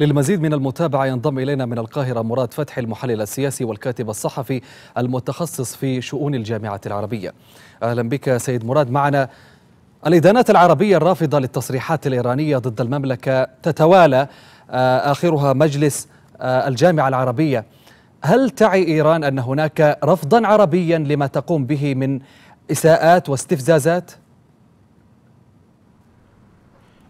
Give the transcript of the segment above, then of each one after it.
للمزيد من المتابعة ينضم إلينا من القاهرة مراد فتحي المحلل السياسي والكاتب الصحفي المتخصص في شؤون الجامعة العربية أهلا بك سيد مراد معنا الإدانات العربية الرافضة للتصريحات الإيرانية ضد المملكة تتوالى آه، آخرها مجلس آه، الجامعة العربية هل تعي إيران أن هناك رفضا عربيا لما تقوم به من إساءات واستفزازات؟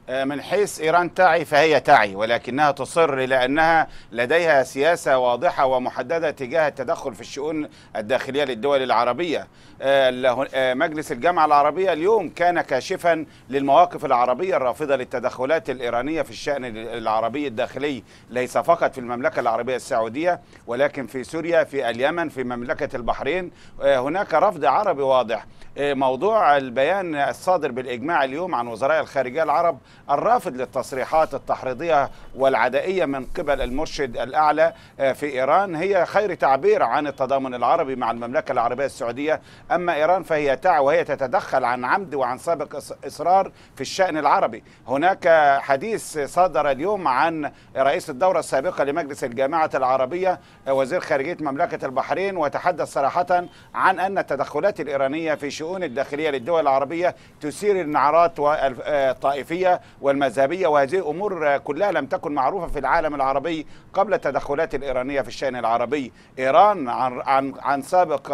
آه، من حيث إيران تعي فهي تعي ولكنها تصر لأنها لديها سياسة واضحة ومحددة تجاه التدخل في الشؤون الداخلية للدول العربية آه، آه، مجلس الجامعة العربية اليوم كان كاشفا للمواقف العربية الرافضة للتدخلات الإيرانية في الشأن العربي الداخلي ليس فقط في المملكة العربية السعودية ولكن في سوريا في اليمن في مملكة البحرين هناك رفض عربي واضح موضوع البيان الصادر بالإجماع اليوم عن وزراء الخارجية العرب الرافض للتصريحات التحريضية والعدائية من قبل المرشد الأعلى آه، في إيران هي خير تعبير عن التضامن العربي مع المملكة العربية السعودية أما إيران فهي تع وهي تتدخل عن عمد وعن سابق إصرار في الشأن العربي هناك حديث صدر اليوم عن رئيس الدورة السابقة لمجلس الجامعة العربية آه، وزير خارجية مملكة البحرين وتحدث صراحة عن أن التدخلات الإيرانية في شؤون الداخلية للدول العربية تثير النعرات آه، الطائفية والمذهبية وهذه أمور كلها لم تكن معروفة في العالم العربي قبل التدخلات الإيرانية في الشأن العربي إيران عن, عن, عن سابق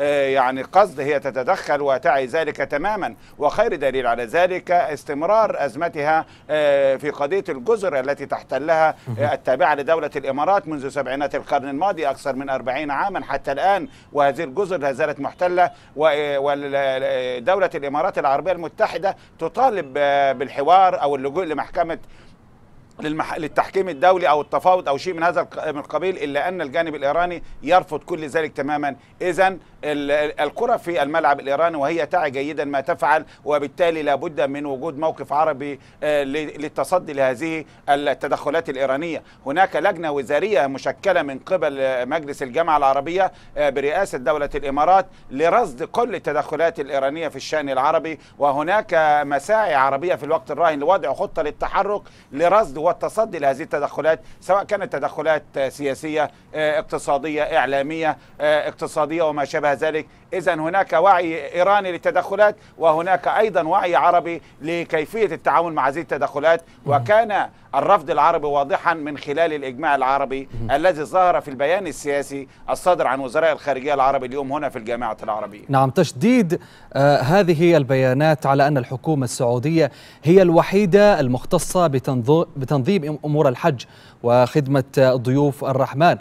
آه، يعني قصد هي تتدخل وتعي ذلك تماما وخير دليل على ذلك استمرار أزمتها آه، في قضية الجزر التي تحتلها آه، التابعة لدولة الإمارات منذ سبعينات القرن الماضي أكثر من أربعين عاما حتى الآن وهذه الجزر لا زالت محتلة ودولة الإمارات العربية المتحدة تطالب بالحوار القرار او اللجوء لمحكمه للمح... للتحكيم الدولي او التفاوض او شيء من هذا من القبيل الا ان الجانب الايراني يرفض كل ذلك تماما اذا الكره في الملعب الايراني وهي تعي جيدا ما تفعل وبالتالي لابد من وجود موقف عربي آه، للتصدي لهذه التدخلات الايرانيه هناك لجنه وزاريه مشكله من قبل مجلس الجامعه العربيه آه، برئاسه دوله الامارات لرصد كل التدخلات الايرانيه في الشان العربي وهناك مساعي عربيه في الوقت الراهن لوضع خطه للتحرك لرصد هو التصدي لهذه التدخلات سواء كانت تدخلات آه، سياسية آه، اقتصادية إعلامية آه، اقتصادية وما شابه ذلك إذا هناك وعي إيراني للتدخلات وهناك أيضا وعي عربي لكيفية التعامل مع هذه التدخلات وكان الرفض العربي واضحا من خلال الإجماع العربي الذي ظهر في البيان السياسي الصادر عن وزراء الخارجية العرب اليوم هنا في الجامعة العربية نعم تشديد هذه البيانات على أن الحكومة السعودية هي الوحيدة المختصة بتنظيم تنظيم امور الحج وخدمه ضيوف الرحمن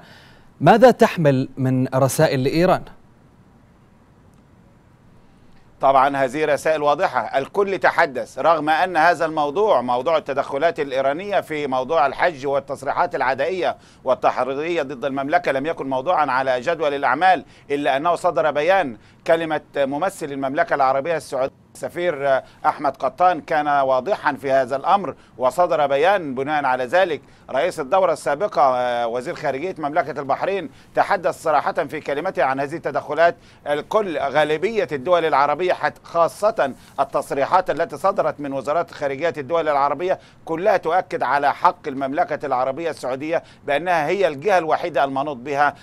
ماذا تحمل من رسائل لايران؟ طبعا هذه رسائل واضحة الكل تحدث رغم أن هذا الموضوع موضوع التدخلات الإيرانية في موضوع الحج والتصريحات العدائية والتحريضية ضد المملكة لم يكن موضوعا على جدول الأعمال إلا أنه صدر بيان كلمة ممثل المملكة العربية السعودية السفير احمد قطان كان واضحا في هذا الامر وصدر بيان بناء على ذلك رئيس الدوره السابقه آه، وزير خارجيه مملكه البحرين تحدث صراحه في كلمته عن هذه التدخلات الكل غالبيه الدول العربيه خاصه التصريحات التي صدرت من وزارات خارجيه الدول العربيه كلها تؤكد على حق المملكه العربيه السعوديه بانها هي الجهه الوحيده المنوط بها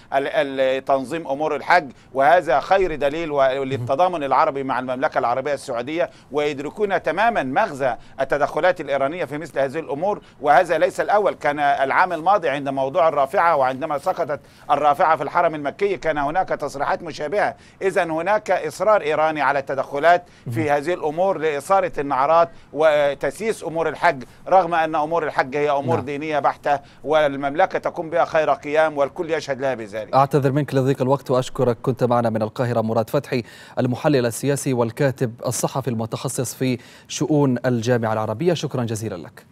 تنظيم امور الحج وهذا خير دليل للتضامن العربي مع المملكه العربيه السعوديه السعودية ويدركون تماما مغزى التدخلات الإيرانية في مثل هذه الأمور وهذا ليس الأول كان العام الماضي عند موضوع الرافعة وعندما سقطت الرافعة في الحرم المكي كان هناك تصريحات مشابهة إذا هناك إصرار إيراني على التدخلات في هذه الأمور لإثارة النعرات وتسييس أمور الحج رغم أن أمور الحج هي أمور نعم. دينية بحتة والمملكة تقوم بها خير قيام والكل يشهد لها بذلك أعتذر منك لضيق الوقت وأشكرك كنت معنا من القاهرة مراد فتحي المحلل السياسي والكاتب الصحفي الصحفي المتخصص في شؤون الجامعة العربية شكرا جزيلا لك